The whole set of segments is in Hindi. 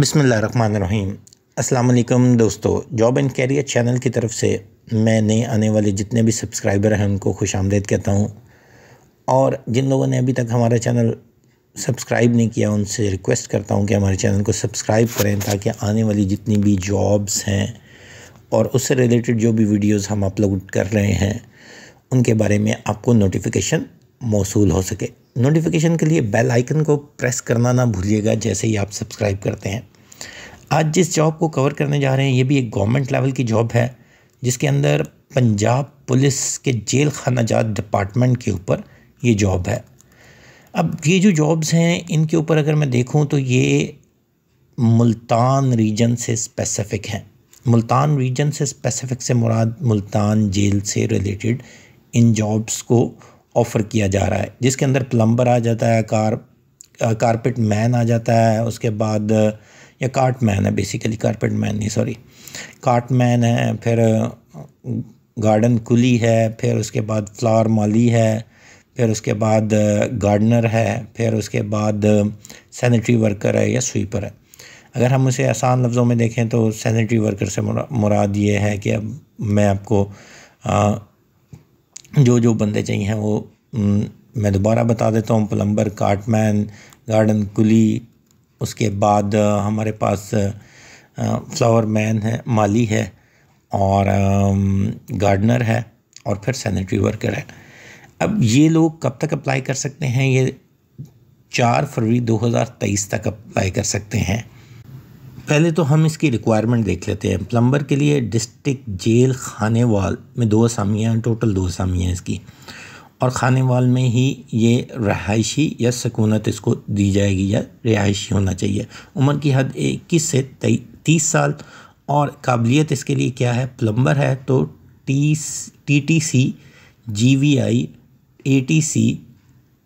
बिसमीम् अल्लाम दोस्तों जॉब एंड कैरियर चैनल की तरफ से मैं नए आने वाले जितने भी सब्सक्राइबर हैं उनको खुश आमदेद कहता हूँ और जिन लोगों ने अभी तक हमारा चैनल सब्सक्राइब नहीं किया उनसे रिक्वेस्ट करता हूँ कि हमारे चैनल को सब्सक्राइब करें ताकि आने वाली जितनी भी जॉब्स हैं और उससे रिलेटेड जो भी वीडियोज़ हम अपलोड कर रहे हैं उनके बारे में आपको नोटिफिकेशन मौसू हो सके नोटिफिकेशन के लिए बेल आइकन को प्रेस करना ना भूलिएगा जैसे ही आप सब्सक्राइब करते हैं आज जिस जॉब को कवर करने जा रहे हैं ये भी एक गवर्नमेंट लेवल की जॉब है जिसके अंदर पंजाब पुलिस के जेल जात डिपार्टमेंट के ऊपर ये जॉब है अब ये जो जॉब्स हैं इनके ऊपर अगर मैं देखूँ तो ये मुल्तान रीजन से स्पेसिफ़िक हैं मुल्तान रीजन से स्पेसिफ़िक से मुराद मुल्तान जेल से रिलेटेड इन जॉब्स को ऑफ़र किया जा रहा है जिसके अंदर प्लम्बर आ जाता है कार कारपेट मैन आ जाता है उसके बाद या कार्ट मैन है बेसिकली कारपेट मैन नहीं सॉरी कार्ट मैन है फिर गार्डन कुली है फिर उसके बाद फ्लावर माली है फिर उसके बाद गार्डनर है फिर उसके बाद सैनिटरी वर्कर है या स्वीपर है अगर हम उसे आसान लफ्ज़ों में देखें तो सैनिटरी वर्कर से मुराद ये है कि अब मैं आपको जो जो बंदे चाहिए हैं वो मैं दोबारा बता देता हूँ प्लम्बर काटमैन गार्डन कुली उसके बाद हमारे पास फ्लावर मैन है माली है और गार्डनर है और फिर सैनिटरी वर्कर है अब ये लोग कब तक अप्लाई कर सकते हैं ये चार फरवरी 2023 तक अप्लाई कर सकते हैं पहले तो हम इसकी रिक्वायरमेंट देख लेते हैं प्लम्बर के लिए डिस्ट्रिक्ट जेल खानेवाल में दो असामियाँ हैं टोटल दो असामियाँ इसकी और खानेवाल में ही ये रहायशी या सकूनत इसको दी जाएगी या रिहायशी होना चाहिए उम्र की हद इक्कीस से तीस साल और काबिलियत इसके लिए क्या है प्लम्बर है तो T T T C G V I A T C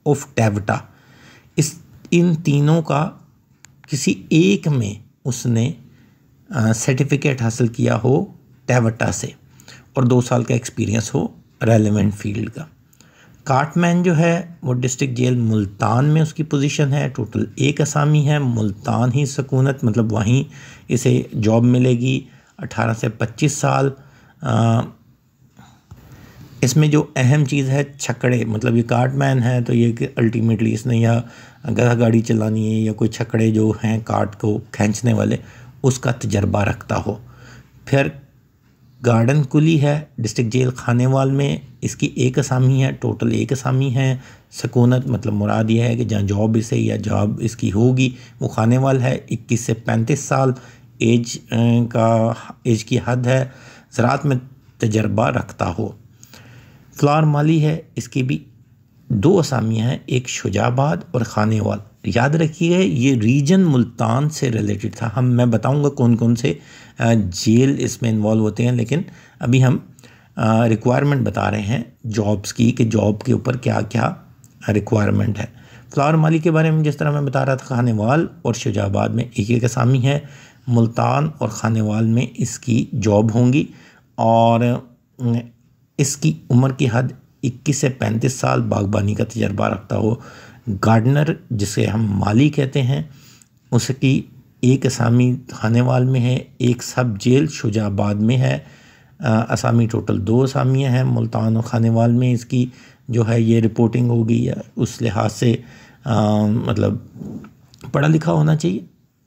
of TEVTA इस इन तीनों का किसी एक में उसने सर्टिफिकेट हासिल किया हो टैवटा से और दो साल का एक्सपीरियंस हो रेलिवेंट फील्ड का काटमैन जो है वो डिस्ट्रिक्ट जेल मुल्तान में उसकी पोजीशन है टोटल एक असामी है मुल्तान ही सकूनत मतलब वहीं इसे जॉब मिलेगी 18 से 25 साल इसमें जो अहम चीज़ है छकड़े मतलब ये मैन है तो ये कि अल्टीमेटली इसने या गधा गाड़ी चलानी है या कोई छकड़े जो हैं कार्ट को खींचने वाले उसका तजर्बा रखता हो फिर गार्डन कुली है डिस्ट्रिक्ट जेल खाने वाल में इसकी एक असामी है टोटल एक असामी है सकूनत मतलब मुराद यह है कि जहाँ जॉब इसे या जॉब इसकी होगी वो खाने वाल है इक्कीस से पैंतीस साल एज का एज की हद है ज़रात में तजर्बा रखता हो फ्लार माली है इसकी भी दो असामियाँ हैं एक शुजाबाद और खानेवाल याद रखिए ये रीजन मुल्तान से रिलेटेड था हम मैं बताऊंगा कौन कौन से जेल इसमें इन्वॉल्व होते हैं लेकिन अभी हम रिक्वायरमेंट बता रहे हैं जॉब्स की कि जॉब के ऊपर क्या क्या रिक्वायरमेंट है फ्लावर माली के बारे में जिस तरह मैं बता रहा था खानेवाल और शुजाबाद में एक एक असामी है मुल्तान और खानेवाल में इसकी जॉब होंगी और इसकी उम्र की हद 21 से 35 साल बागबानी का तजर्बा रखता हो गार्डनर जिसे हम माली कहते हैं उसकी एक असामी थानेवाल में है एक सब जेल शुजाबाद में है असामी टोटल दो असामियाँ हैं मुल्तान और खानेवाल में इसकी जो है ये रिपोर्टिंग होगी उस लिहाज से आ, मतलब पढ़ा लिखा होना चाहिए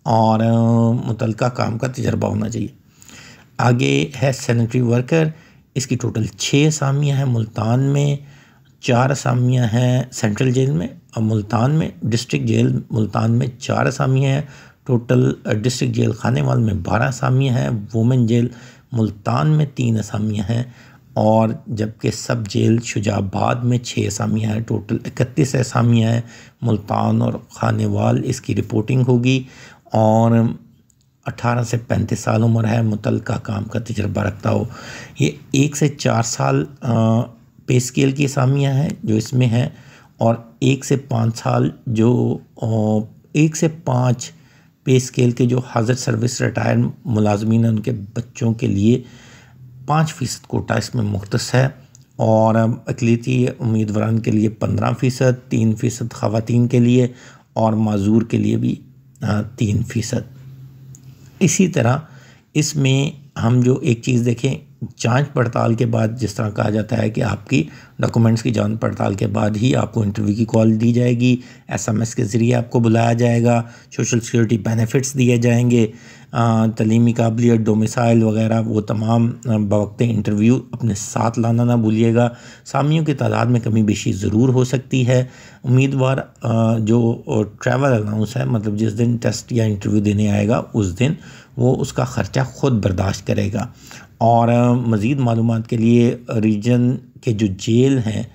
और मुतलका काम का तजर्बा होना चाहिए आगे है सैनिटरी वर्कर इसकी टोटल छः असामियाँ हैं मुल्तान में चार असामियाँ हैं सेंट्रल जेल में और मुल्तान में डिस्ट्रिक्ट जेल मुल्तान में चार असामियाँ हैं टोटल डिस्ट्रिक्ट जेल खानेवाल में बारह असामियाँ हैं वुमेन जेल मुल्तान में तीन असामियाँ हैं और जबकि सब जेल शुजाबाद में छः असामियाँ हैं टोटल इकतीस असामियाँ हैं मुल्तान और खानेवाल इसकी रिपोर्टिंग होगी और 18 से 35 साल उम्र है मुतल का काम का तजर्बा रखता हो ये एक से चार साल पे स्केल की असामियाँ हैं जो इसमें हैं और एक से पाँच साल जो एक से पाँच पे स्केल के जो हाजिर सर्विस रिटायर मुलाजमीन हैं उनके बच्चों के लिए पाँच फ़ीसद कोटा इसमें मुख्त है और अकलीती उम्मीदवार के लिए पंद्रह फ़ीसद तीन फ़ीसद ख़वान के लिए और मज़ूर के लिए भी तीन फ़ीसद इसी तरह इसमें हम जो एक चीज़ देखें जांच पड़ताल के बाद जिस तरह कहा जाता है कि आपकी डॉक्यूमेंट्स की जांच पड़ताल के बाद ही आपको इंटरव्यू की कॉल दी जाएगी एसएमएस के ज़रिए आपको बुलाया जाएगा सोशल सिक्योरिटी बेनिफिट्स दिए जाएंगे तलीमी काबिलियत डोमिसाइल वगैरह वो तमाम बवक्त इंटरव्यू अपने साथ लाना ना भूलिएगा सामियों की तादाद में कमी बेशी ज़रूर हो सकती है उम्मीदवार जो ट्रैवल अलाउंस है मतलब जिस दिन टेस्ट या इंटरव्यू देने आएगा उस दिन वो उसका ख़र्चा ख़ुद बर्दाश्त करेगा और मज़ीद मालूम के लिए रीजन के जो जेल हैं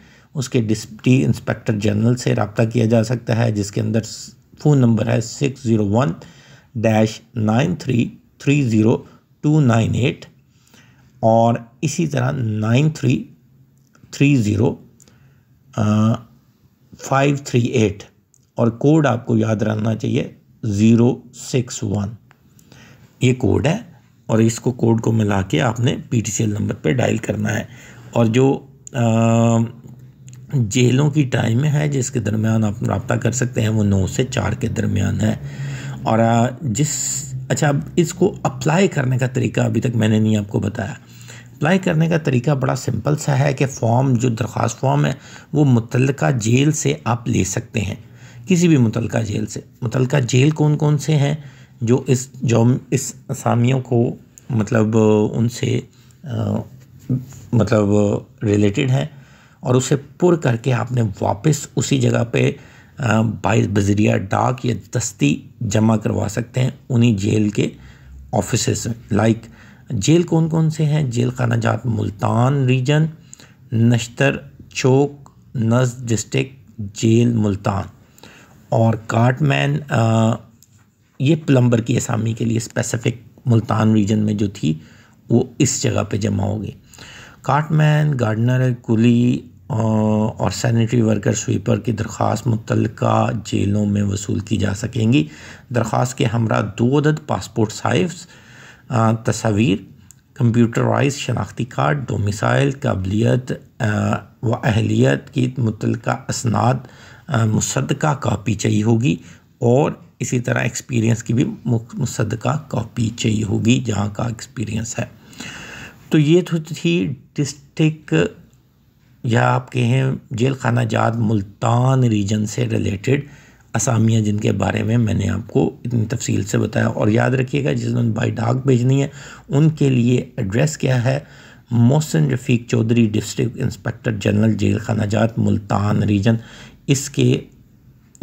उसके डिप्टी इंस्पेक्टर जनरल से रबता किया जा सकता है जिसके अंदर फ़ोन नंबर है six zero one dash nine three three zero two nine eight और इसी तरह nine three three zero five three eight और कोड आपको याद रखना चाहिए ज़ीरो सिक्स वन ये कोड है और इसको कोड को मिला के आपने पी नंबर पर डायल करना है और जो जेलों की टाइम है जिसके दरमियान आप रबता कर सकते हैं वो नौ से चार के दरमियान है और आ, जिस अच्छा अब इसको अप्लाई करने का तरीका अभी तक मैंने नहीं आपको बताया अप्लाई करने का तरीका बड़ा सिंपल सा है कि फॉर्म जो दरख्वास्त फॉर्म है वो मुतल जेल से आप ले सकते हैं किसी भी मुतल जेल से मुतल जेल कौन कौन से हैं जो इस जो इस असामियों को मतलब उनसे आ, मतलब रिलेटेड है और उसे पुर करके आपने वापस उसी जगह पे बाईस बजरिया डाक या दस्ती जमा करवा सकते हैं उन्हीं जेल के ऑफिस लाइक जेल कौन कौन से हैं जेल खाना जात मुल्तान रीजन नश्तर चौक नज डिस्ट्रिक्ट जेल मुल्तान और काटमैन ये प्लम्बर की असामी के लिए स्पेसिफिक मुल्तान रीजन में जो थी वो इस जगह पे जमा हो गई काटमैन गार्डनर कुली और सैनिटरी वर्कर स्वीपर की दरख्वास्त मुतल जेलों में वसूल की जा सकेंगी दरख्वास्त के हमरा दो अदद पासपोर्ट साइज तस्वीर कंप्यूटराइज शनाख्ती कार्ड डोमिसाइल काबिलियत व अहलियत की मुतल असनाद मुसदा कापी चाहिए होगी और इसी तरह एक्सपीरियंस की भी मुसदका कॉपी चाहिए होगी जहाँ का एक्सपीरियंस है तो ये तो थी डिस्टिक या आप कहें जेल खाना जात मुल्तान रीजन से रिलेटेड असामियाँ जिनके बारे में मैंने आपको इतनी तफसील से बताया और याद रखिएगा जिन्होंने बाई डाक भेजनी है उनके लिए एड्रेस क्या है Mohsin Rafiq Chaudhry district inspector general jail खाना जात मुल्तान रीजन इसके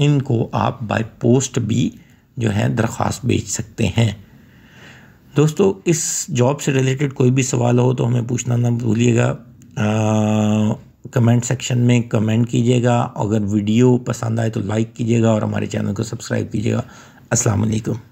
इनको आप बाय पोस्ट भी जो है दरख्वास्त भेज सकते हैं दोस्तों इस जॉब से रिलेटेड कोई भी सवाल हो तो हमें पूछना ना भूलिएगा कमेंट सेक्शन में कमेंट कीजिएगा अगर वीडियो पसंद आए तो लाइक कीजिएगा और हमारे चैनल को सब्सक्राइब कीजिएगा अस्सलाम वालेकुम